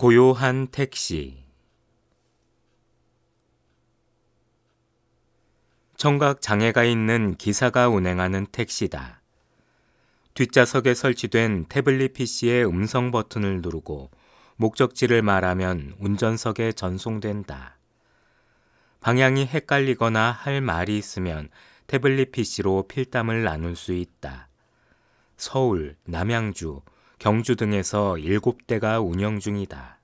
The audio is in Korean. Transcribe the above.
고요한 택시 청각 장애가 있는 기사가 운행하는 택시다. 뒷좌석에 설치된 태블릿 PC의 음성 버튼을 누르고 목적지를 말하면 운전석에 전송된다. 방향이 헷갈리거나 할 말이 있으면 태블릿 PC로 필담을 나눌 수 있다. 서울, 남양주, 경주 등에서 7대가 운영 중이다.